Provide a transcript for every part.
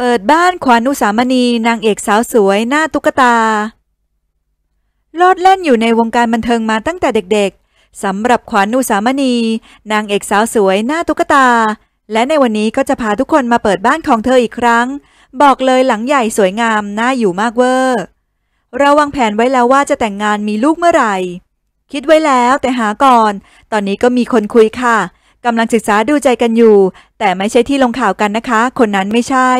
เปิดบ้านขวานุสามณีนางเอกสาวสวยหน้าตุ๊กตาลอดเล่นอยู่ในวงการบันเทิงมาตั้งแต่เด็กๆสำหรับขวานุสามณีนางเอกสาวสวยหน้าตุ๊กตา และในวันนี้ก็จะพาทุกคนมาเปิดบ้านของเธออีกครั้ง บอกเลยหลังใหญ่สวยงามน่าอยู่มากเวอร์เราวางแผนไว้แล้วว่าจะแต่งงานมีลูกเมื่อไหร่ คิดไว้แล้วแต่หาก่อน ตอนนี้ก็มีคนคุยค่ะกำลังศึกษาดูใจกันอยู่ แต่ไม่ใช่ที่ลงข่าวกันนะคะ คนนั้นไม่ใช่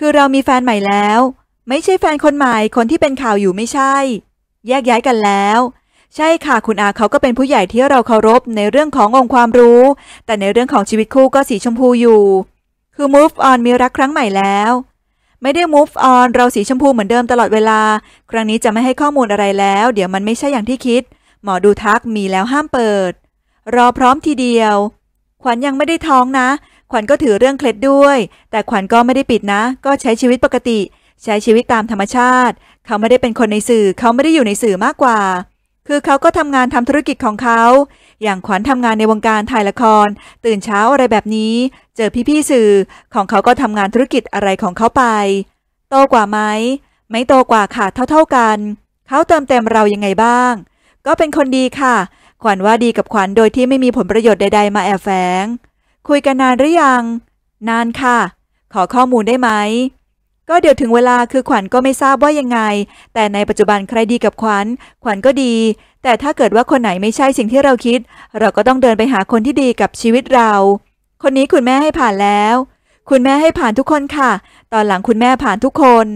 คือเรามีแฟนใหม่แล้ว ไม่ใช่แฟนคนใหม่ คนที่เป็นข่าวอยู่ไม่ใช่ แยกย้ายกันแล้ว ใช่ค่ะคุณอาเขาก็เป็นผู้ใหญ่ที่เราเคารพในเรื่องขององค์ความรู้ แต่ในเรื่องของชีวิตคู่ก็สีชมพูอยู่ คือ move on มีรักครั้งใหม่แล้ว ไม่ได้ move on เราสีชมพูเหมือนเดิมตลอดเวลา ครั้งนี้จะไม่ให้ข้อมูลอะไรแล้ว เดี๋ยวมันไม่ใช่อย่างที่คิดหมอดูทักมีแล้วห้ามเปิด รอพร้อมทีเดียว ขวัญยังไม่ได้ท้องนะขวัญก็ถือเรื่องเคล็ดด้วย แต่ขวัญก็ไม่ได้ปิดนะ ก็ใช้ชีวิตปกติ ใช้ชีวิตตามธรรมชาติ เขาไม่ได้เป็นคนในสื่อ เขาไม่ได้อยู่ในสื่อมากกว่า คือเขาก็ทำงานทำธุรกิจของเขา อย่างขวัญทำงานในวงการถ่ายละคร ตื่นเช้าอะไรแบบนี้ เจอพี่ๆสื่อ ของเขาก็ทำงานธุรกิจอะไรของเขาไป โตกว่าไหมไม่โตกว่าค่ะ เท่าๆกัน เขาเติมเต็มเรายังไงบ้าง ก็เป็นคนดีค่ะ ขวัญว่าดีกับขวัญโดยที่ไม่มีผลประโยชน์ใดๆ มาแอบแฝงคุยกันนานหรือยัง นานค่ะ ขอข้อมูลได้ไหม ก็เดี๋ยวถึงเวลาคือขวัญก็ไม่ทราบว่ายังไง แต่ในปัจจุบันใครดีกับขวัญ ขวัญก็ดี แต่ถ้าเกิดว่าคนไหนไม่ใช่สิ่งที่เราคิด เราก็ต้องเดินไปหาคนที่ดีกับชีวิตเรา คนนี้คุณแม่ให้ผ่านแล้ว คุณแม่ให้ผ่านทุกคนค่ะตอนหลังคุณแม่ผ่านทุกคน